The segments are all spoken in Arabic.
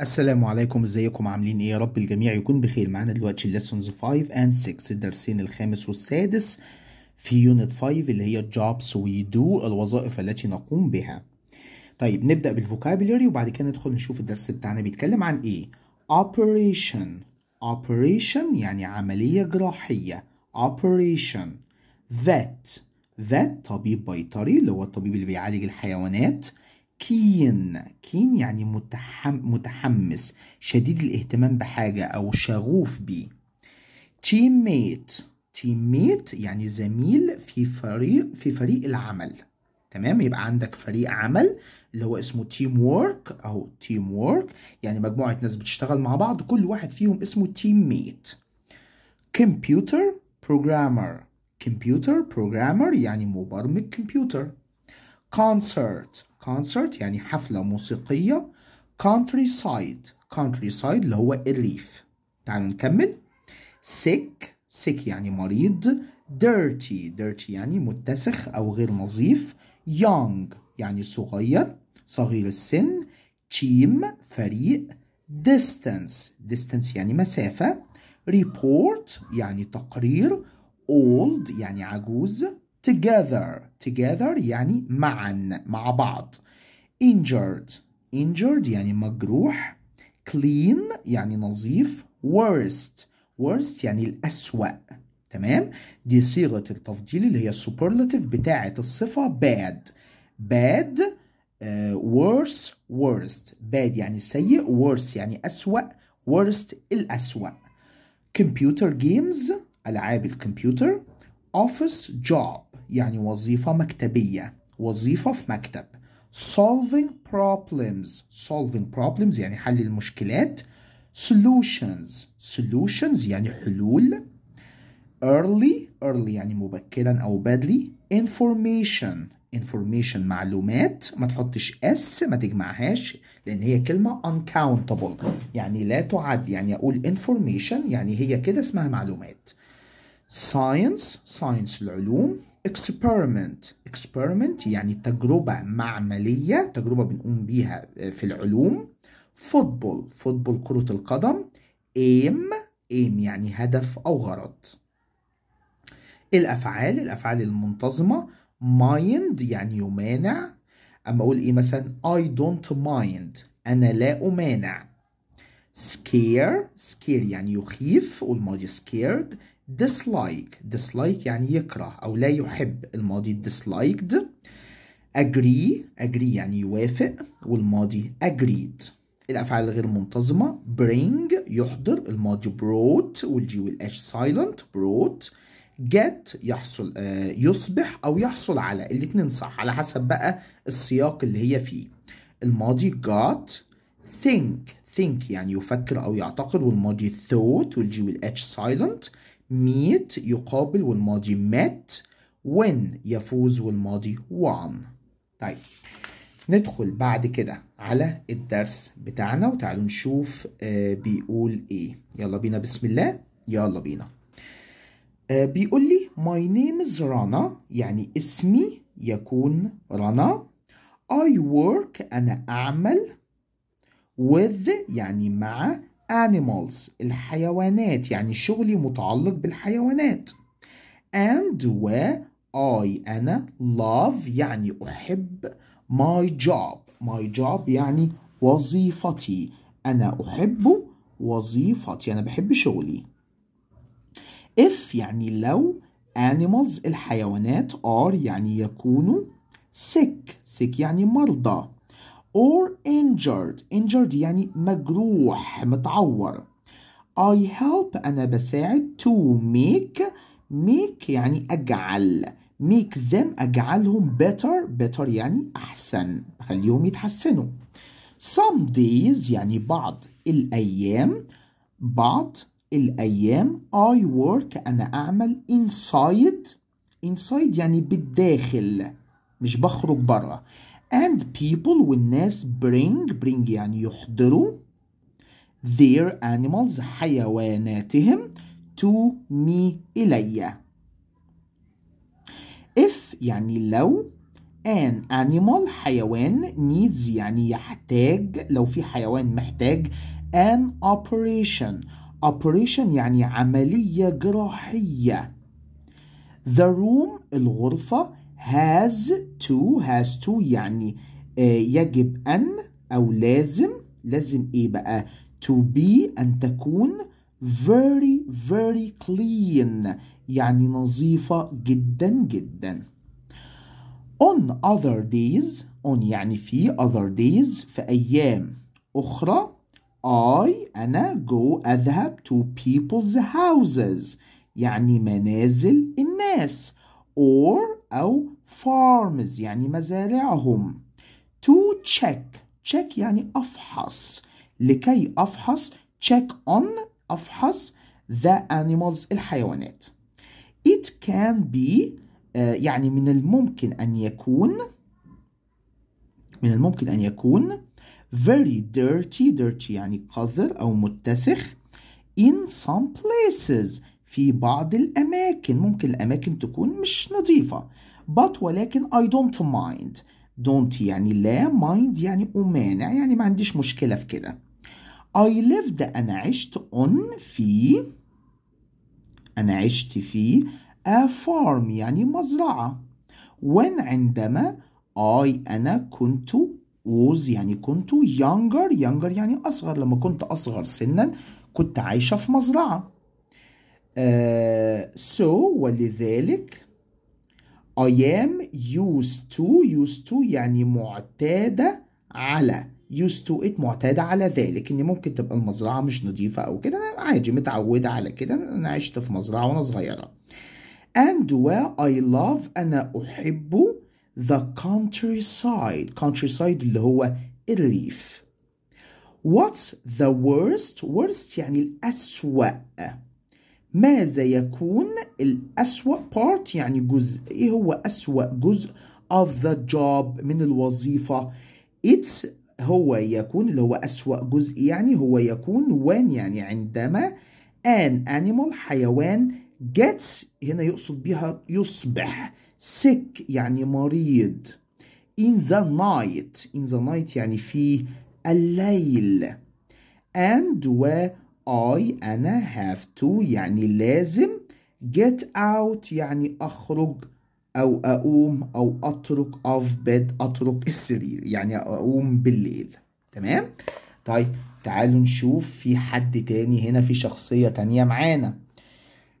السلام عليكم ازيكم عاملين ايه يا رب الجميع يكون بخير معانا دلوقتي lessons 5 and 6 الدرسين الخامس والسادس في يونت 5 اللي هي jobs we do الوظائف التي نقوم بها طيب نبدأ بالفوكابولري وبعد كده ندخل نشوف الدرس بتاعنا بيتكلم عن ايه operation operation يعني عملية جراحية operation that that طبيب بيطري اللي هو الطبيب اللي بيعالج الحيوانات كين كين يعني متحم متحمس شديد الاهتمام بحاجة أو شغوف بيه تيم ميت تيم ميت يعني زميل في فريق في فريق العمل تمام يبقى عندك فريق عمل اللي هو اسمه تيم وورك أو تيم وورك يعني مجموعة ناس بتشتغل مع بعض كل واحد فيهم اسمه تيم ميت كمبيوتر بروجرامر كمبيوتر بروجرامر يعني مبرمج كمبيوتر concert concert يعني حفلة موسيقية countryside countryside اللي هو الريف تعالوا نكمل sick sick يعني مريض dirty dirty يعني متسخ أو غير نظيف young يعني صغير صغير السن team فريق distance distance يعني مسافة report يعني تقرير old يعني عجوز together together يعني معا مع بعض injured injured يعني مجروح clean يعني نظيف worst worst يعني الأسوأ تمام دي صيغة التفضيل اللي هي السوبرلاتيف بتاعة الصفة bad bad uh, worse worst bad يعني سيء worse يعني أسوأ worst الأسوأ computer games ألعاب الكمبيوتر office job يعني وظيفة مكتبية وظيفة في مكتب solving problems solving problems يعني حل المشكلات solutions solutions يعني حلول early early يعني مبكرا أو badly information information معلومات ما تحطش s ما تجمعهاش لأن هي كلمة uncountable يعني لا تعد يعني أقول information يعني هي كده اسمها معلومات science science العلوم experiment experiment يعني تجربة معملية تجربة بنقوم بيها آه، في العلوم football football كرة القدم aim aim يعني هدف أو غرض الأفعال الأفعال المنتظمة mind يعني يمانع أما أقول إيه مثلا I don't mind أنا لا أمانع scare scare يعني يخيف والماضي scared dislike dislike يعني يكره أو لا يحب الماضي disliked agree agree يعني يوافق والماضي agreed الأفعال الغير منتظمة bring يحضر الماضي brought والجي والأش silent brought get يحصل آه يصبح أو يحصل على الاتنين صح على حسب بقى السياق اللي هي فيه الماضي got think think يعني يفكر أو يعتقد والماضي thought والجي والأتش silent meet يقابل والماضي met win يفوز والماضي won طيب ندخل بعد كده على الدرس بتاعنا وتعالوا نشوف آه، بيقول ايه يلا بينا بسم الله يلا بينا آه، بيقول لي my name is Rana يعني اسمي يكون رنا I work أنا أعمل with يعني مع animals الحيوانات يعني شغلي متعلق بالحيوانات and و I أنا love يعني أحب my job my job يعني وظيفتي أنا أحب وظيفتي أنا بحب شغلي if يعني لو animals الحيوانات are يعني يكونوا sick sick يعني مرضى or injured injured يعني مجروح متعور I help أنا بساعد to make make يعني أجعل make them أجعلهم better better يعني أحسن أخليهم يتحسنوا some days يعني بعض الأيام بعض الأيام I work أنا أعمل inside inside يعني بالداخل مش بخرج بره and people والناس bring bring يعني يحضروا their animals حيواناتهم to me إلي if يعني لو an animal حيوان needs يعني يحتاج لو في حيوان محتاج an operation operation يعني عملية جراحية the room الغرفة has to has to يعني آه، يجب أن أو لازم لازم إيه بقى to be أن تكون very very clean يعني نظيفة جدا جدا on other days on يعني في other days في أيام أخرى I أنا go أذهب to people's houses يعني منازل الناس or أو farms يعني مزارعهم to check check يعني أفحص لكي أفحص check on أفحص the animals الحيوانات it can be آه، يعني من الممكن أن يكون من الممكن أن يكون very dirty dirty يعني قذر أو متسخ in some places في بعض الأماكن ممكن الأماكن تكون مش نظيفة but ولكن I don't mind don't يعني لا mind يعني أمانع يعني ما عنديش مشكلة في كده I lived أنا عشت on في أنا عشت في a farm يعني مزرعة when عندما I أنا كنت was يعني كنت younger younger يعني أصغر لما كنت أصغر سنا كنت عايشة في مزرعة Uh, so ولذلك I am used to used to يعني معتادة على used to it معتادة على ذلك ان ممكن تبقى المزرعة مش نظيفة او كده انا عادي متعودة على كده انا عشت في مزرعة وانا صغيرة and where I love انا احب the countryside countryside اللي هو الريف what's the worst worst يعني الأسوأ ماذا يكون الأسوأ part يعني جزء إيه هو أسوأ جزء of the job من الوظيفة it's هو يكون اللي هو أسوأ جزء يعني هو يكون when يعني عندما an animal حيوان gets هنا يقصد بها يصبح sick يعني مريض in the night in the night يعني في الليل and I أنا have to يعني لازم get out يعني أخرج أو أقوم أو أترك of bed أترك السرير يعني أقوم بالليل تمام طيب تعالوا نشوف في حد تاني هنا في شخصية تانية معانا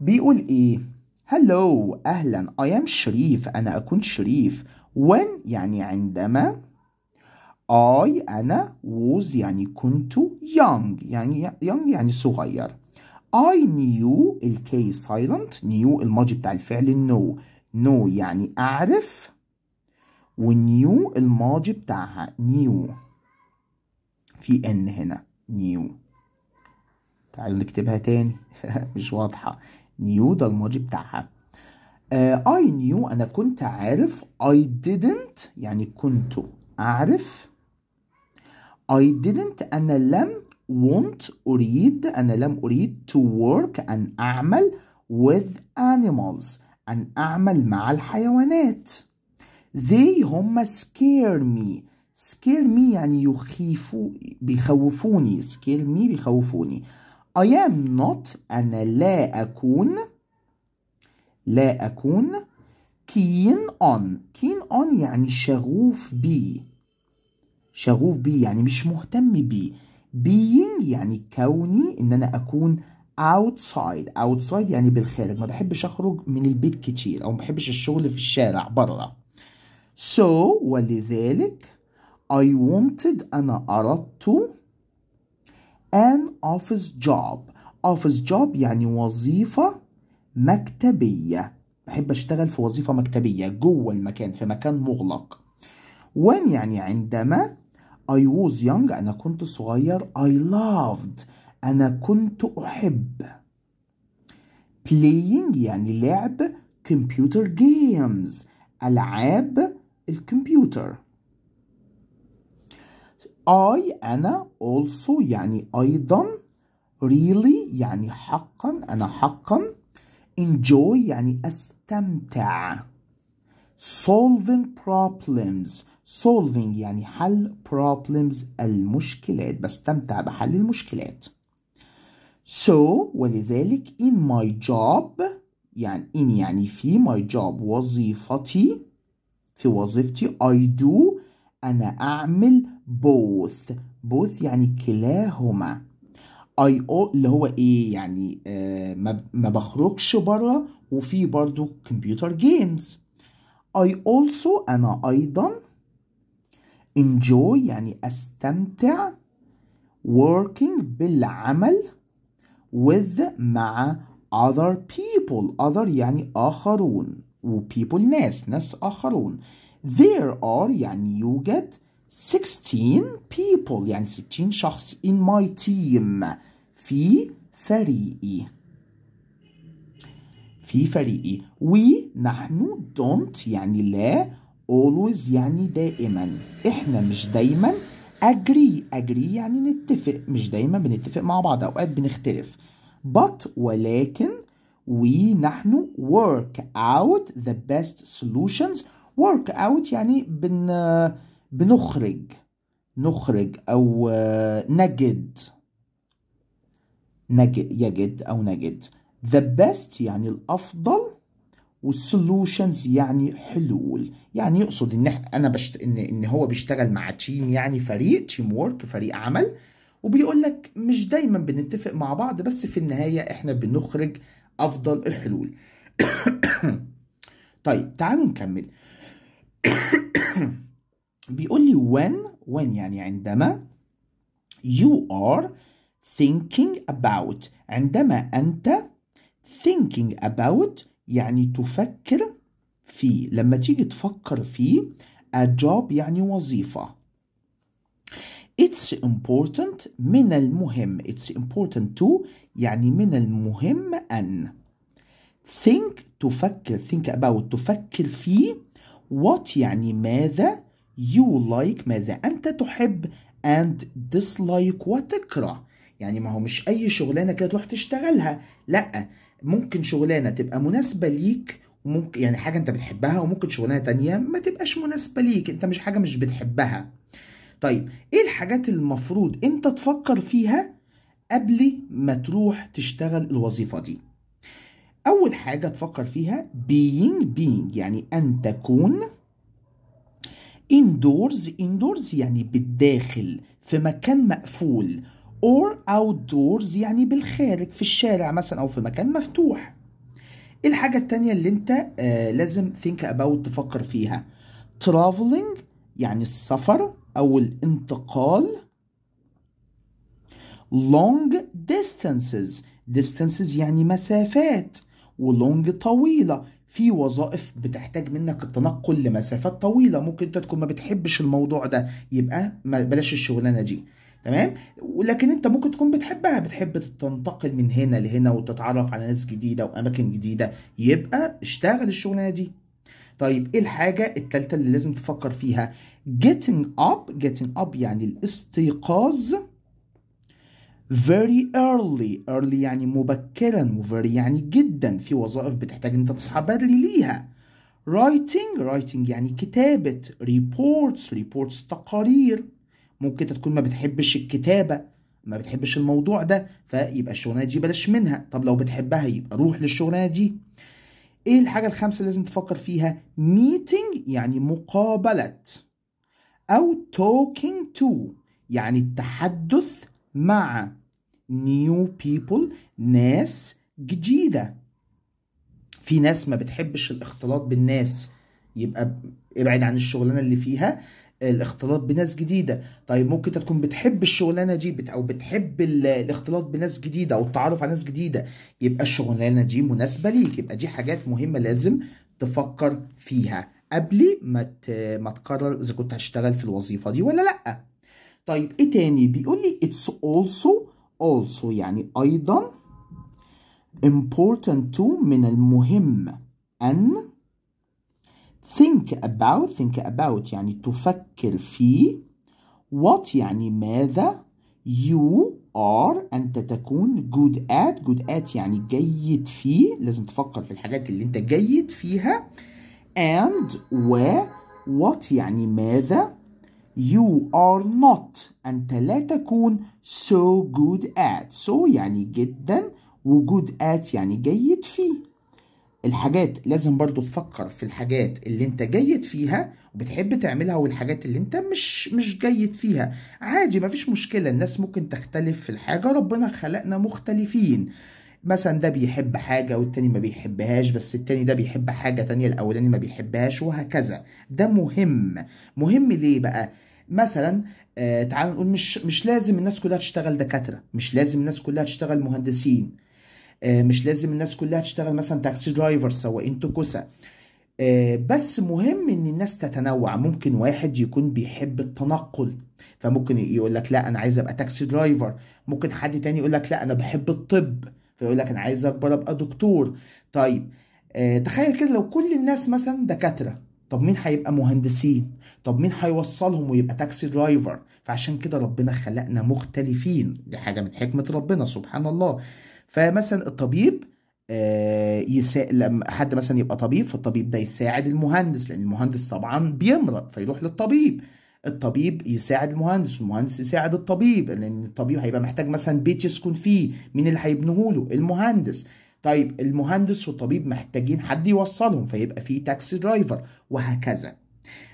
بيقول إيه هلو أهلا I am شريف أنا أكون شريف when يعني عندما I أنا was يعني كنت young يعني young يعني صغير I knew الك silent knew الماضي بتاع الفعل know know يعني أعرف ونيو الماضي بتاعها new في n هنا new تعالوا نكتبها تاني مش واضحة new ده الماضي بتاعها uh, I knew أنا كنت عارف I didn't يعني كنت أعرف I didn't أنا لم want أريد أنا لم أريد to work أن أعمل with animals أن أعمل مع الحيوانات they هم scare me scare me يعني يخيفوا بيخوفوني scare me بيخوفوني I am not أنا لا أكون لا أكون keen on keen on يعني شغوف بي. شغوف بيه يعني مش مهتم بيه being يعني كوني ان انا اكون outside outside يعني بالخارج ما بحبش اخرج من البيت كتير او ما بحبش الشغل في الشارع بره so ولذلك I wanted انا اردت an office job office job يعني وظيفة مكتبية بحب اشتغل في وظيفة مكتبية جوه المكان في مكان مغلق وان يعني عندما I was young أنا كنت صغير I loved أنا كنت أحب playing يعني لعب computer games ألعاب الكمبيوتر I أنا also يعني أيضا really يعني حقا أنا حقا enjoy يعني أستمتع solving problems solving يعني حل problems المشكلات بستمتع بحل المشكلات so ولذلك in my job يعني in يعني في my job وظيفتي في وظيفتي I do أنا أعمل both both يعني كلاهما I او اللي هو ايه يعني آه ما بخرجش بره وفي برضو كمبيوتر games I also انا ايضا enjoy يعني أستمتع working بالعمل with مع other people other يعني آخرون و people ناس ناس آخرون there are يعني يوجد 16 people يعني 16 شخص in my team في فريقي في فريقي we نحن don't يعني لا always يعني دائما احنا مش دايما agree agree يعني نتفق مش دايما بنتفق مع بعض اوقات بنختلف but ولكن we نحن work out the best solutions work out يعني بن بنخرج نخرج أو آه، نجد نجد يجد أو نجد the best يعني الأفضل والسولوشنز يعني حلول يعني يقصد ان انا بشت... ان ان هو بيشتغل مع تيم يعني فريق تيم وورك فريق عمل وبيقول لك مش دايما بنتفق مع بعض بس في النهايه احنا بنخرج افضل الحلول طيب تعالوا نكمل بيقول لي when when يعني عندما you are thinking about عندما انت thinking about يعني تفكر فيه لما تيجي تفكر فيه a job يعني وظيفة it's important من المهم it's important to يعني من المهم أن think تفكر think about تفكر فيه what يعني ماذا you like ماذا أنت تحب and dislike وتكره يعني ما هو مش أي شغلانة كده تروح تشتغلها لأ ممكن شغلانه تبقى مناسبه ليك وممكن يعني حاجه انت بتحبها وممكن شغلانه تانية ما تبقاش مناسبه ليك انت مش حاجه مش بتحبها طيب ايه الحاجات المفروض انت تفكر فيها قبل ما تروح تشتغل الوظيفه دي اول حاجه تفكر فيها being being يعني ان تكون indoors indoors يعني بالداخل في مكان مقفول or outdoors يعني بالخارج في الشارع مثلا أو في مكان مفتوح إيه الحاجة التانية اللي انت آه لازم think about تفكر فيها traveling يعني السفر أو الانتقال long distances distances يعني مسافات ولونج طويلة في وظائف بتحتاج منك التنقل لمسافات طويلة ممكن انت تكون ما بتحبش الموضوع ده يبقى بلاش الشغلانة دي تمام ولكن انت ممكن تكون بتحبها بتحب تنتقل من هنا لهنا وتتعرف على ناس جديده واماكن جديده يبقى اشتغل الشغلانه دي طيب ايه الحاجه الثالثه اللي لازم تفكر فيها getting up getting up يعني الاستيقاظ very early early يعني مبكرا وvery يعني جدا في وظائف بتحتاج انت تصحى بدري ليها writing writing يعني كتابة reports reports تقارير ممكن انت تكون ما بتحبش الكتابه ما بتحبش الموضوع ده فيبقى الشغلانه دي بلاش منها طب لو بتحبها يبقى روح للشغلانه دي ايه الحاجه الخامسه اللي لازم تفكر فيها ميتنج يعني مقابله او توكينج تو يعني التحدث مع نيو بيبل ناس جديده في ناس ما بتحبش الاختلاط بالناس يبقى ابعد عن الشغلانه اللي فيها الاختلاط بناس جديده طيب ممكن انت تكون بتحب الشغلانه دي بت او بتحب الاختلاط بناس جديده او التعرف على ناس جديده يبقى الشغلانه دي مناسبه ليك يبقى دي حاجات مهمه لازم تفكر فيها قبل ما ما تقرر اذا كنت هشتغل في الوظيفه دي ولا لا طيب ايه تاني بيقول لي it's also also يعني ايضا important to من المهم ان think about think about يعني تفكر في what يعني ماذا you are أنت تكون good at good at يعني جيد فيه لازم تفكر في الحاجات اللي أنت جيد فيها and و what يعني ماذا you are not أنت لا تكون so good at so يعني جدا و good at يعني جيد فيه الحاجات لازم برضو تفكر في الحاجات اللي انت جيد فيها وبتحب تعملها والحاجات اللي انت مش مش جيد فيها عادي مفيش مشكلة الناس ممكن تختلف في الحاجة ربنا خلقنا مختلفين مثلا ده بيحب حاجة والتاني ما بيحبهاش بس التاني ده بيحب حاجة تانية الأولاني ما بيحبهاش وهكذا ده مهم مهم ليه بقى مثلا آه تعال نقول مش مش لازم الناس كلها تشتغل دكاترة مش لازم الناس كلها تشتغل مهندسين آه، مش لازم الناس كلها تشتغل مثلا تاكسي درايفر سواقين توكوسا آه، بس مهم ان الناس تتنوع ممكن واحد يكون بيحب التنقل فممكن يقول لك لا انا عايز ابقى تاكسي درايفر ممكن حد تاني يقول لك لا انا بحب الطب فيقول لك انا عايز اكبر ابقى دكتور طيب آه، تخيل كده لو كل الناس مثلا دكاتره طب مين هيبقى مهندسين طب مين هيوصلهم ويبقى تاكسي درايفر فعشان كده ربنا خلقنا مختلفين دي حاجه من حكمه ربنا سبحان الله فمثلا الطبيب آه، يسا... لما حد مثلا يبقى طبيب فالطبيب ده يساعد المهندس لان المهندس طبعا بيمرض فيروح للطبيب الطبيب يساعد المهندس والمهندس يساعد الطبيب لان الطبيب هيبقى محتاج مثلا بيت يسكن فيه مين اللي هيبنيه له المهندس طيب المهندس والطبيب محتاجين حد يوصلهم فيبقى في تاكسي درايفر وهكذا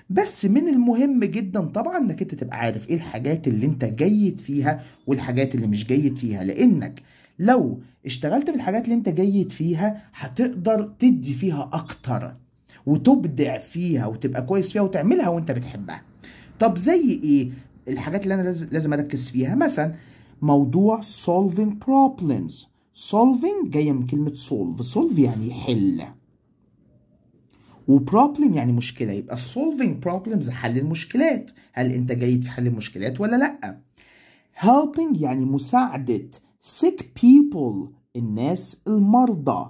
بس من المهم جدا طبعا انك انت تبقى عارف ايه الحاجات اللي انت جيد فيها والحاجات اللي مش جيد فيها لانك لو اشتغلت في الحاجات اللي انت جيد فيها هتقدر تدي فيها اكتر وتبدع فيها وتبقى كويس فيها وتعملها وانت بتحبها طب زي ايه الحاجات اللي انا لازم اركز فيها مثلا موضوع solving problems solving جاية من كلمة solve solve يعني حل وبروبلم يعني مشكلة يبقى solving problems حل المشكلات هل انت جيد في حل المشكلات ولا لأ helping يعني مساعدة sick people الناس المرضى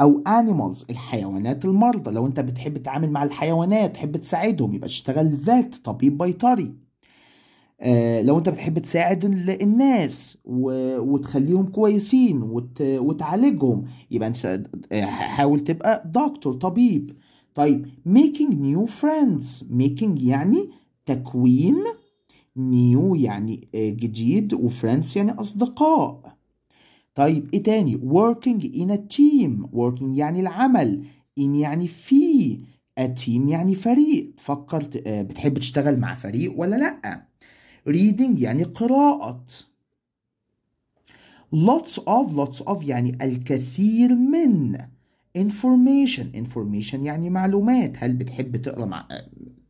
او animals الحيوانات المرضى لو انت بتحب تتعامل مع الحيوانات تحب تساعدهم يبقى اشتغل vet طبيب بيطري آه لو انت بتحب تساعد الناس وتخليهم كويسين وت وتعالجهم يبقى انت آه، حاول تبقى دكتور طبيب طيب making new friends making يعني تكوين نيو يعني آه، جديد وفريندز يعني أصدقاء طيب إيه تاني working in a team working يعني العمل in يعني في a team يعني فريق فكرت آه، بتحب تشتغل مع فريق ولا لأ reading يعني قراءة lots of lots of يعني الكثير من information information يعني معلومات هل بتحب تقرا مع... آه،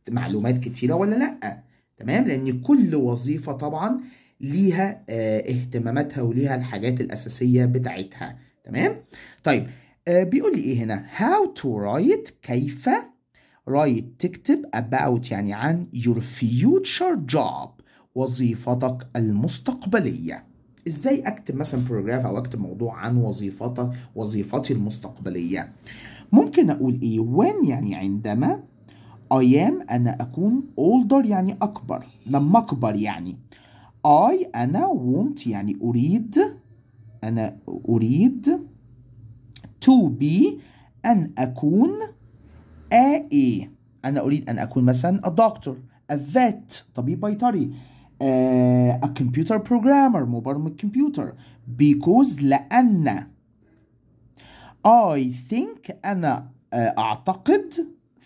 معلومات كتيرة ولا لأ تمام لان كل وظيفه طبعا ليها آه، اهتماماتها وليها الحاجات الاساسيه بتاعتها تمام طيب آه، بيقول لي ايه هنا how to write كيف write تكتب about يعني عن your future job وظيفتك المستقبليه ازاي اكتب مثلا بروجراف او اكتب موضوع عن وظيفتك وظيفتي المستقبليه ممكن اقول ايه when يعني عندما I am أنا أكون older يعني أكبر لما أكبر يعني I أنا want يعني أريد أنا أريد to be أن أكون a a أنا أريد أن أكون مثلا a doctor a vet طبيب بيطري آه، a computer programmer مبرمج كمبيوتر because لأن I think أنا آه، أعتقد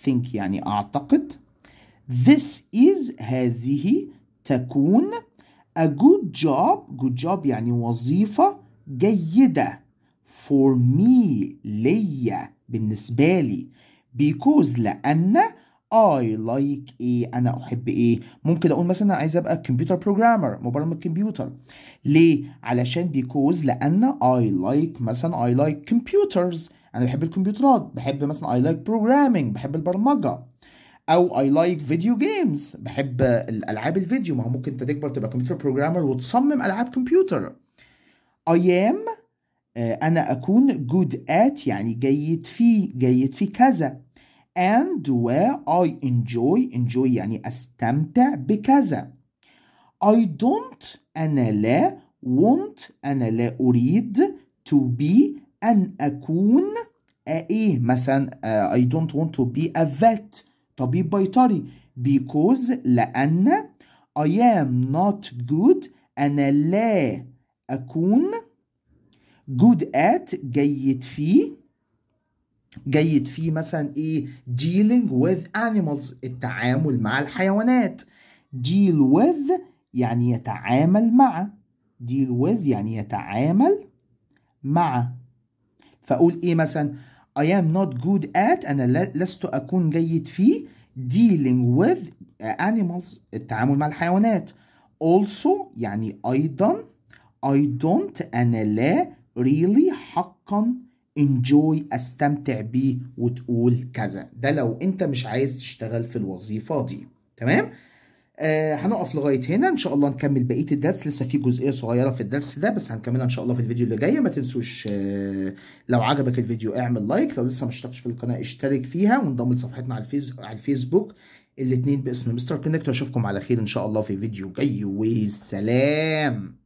think يعني أعتقد this is هذه تكون a good job good job يعني وظيفة جيدة for me ليا بالنسبة لي because لأن I like ايه انا احب ايه ممكن اقول مثلا انا عايز ابقى كمبيوتر بروجرامر مبرمج كمبيوتر ليه علشان because لان I like مثلا I like computers انا بحب الكمبيوترات بحب مثلا اي لايك بروجرامينج بحب البرمجه او اي لايك فيديو جيمز بحب الالعاب الفيديو ما هو ممكن انت تكبر تبقى كمبيوتر بروجرامر وتصمم العاب كمبيوتر اي ام انا اكون جود ات يعني جيد فيه جيد في كذا and where I enjoy enjoy يعني استمتع بكذا I don't أنا لا want أنا لا أريد to be أن أكون آه، إيه مثلا آه، I don't want to be a vet طبيب بيطري because لأن I am not good أنا لا أكون good at جيد فيه جيد فيه مثلا ايه dealing with animals التعامل مع الحيوانات deal with يعني يتعامل مع deal with يعني يتعامل مع فأقول إيه مثلا I am not good at أنا لست أكون جيد في dealing with animals التعامل مع الحيوانات also يعني أيضا I don't أنا لا really حقا enjoy استمتع بيه وتقول كذا ده لو انت مش عايز تشتغل في الوظيفة دي تمام؟ آه، هنقف لغايه هنا ان شاء الله نكمل بقيه الدرس لسه في جزئيه صغيره في الدرس ده بس هنكملها ان شاء الله في الفيديو اللي جاي ما تنسوش آه، لو عجبك الفيديو اعمل لايك لو لسه ما اشتركتش في القناه اشترك فيها وانضم لصفحتنا على الفيس على الفيسبوك الاثنين باسم مستر كونكت واشوفكم على خير ان شاء الله في فيديو جاي والسلام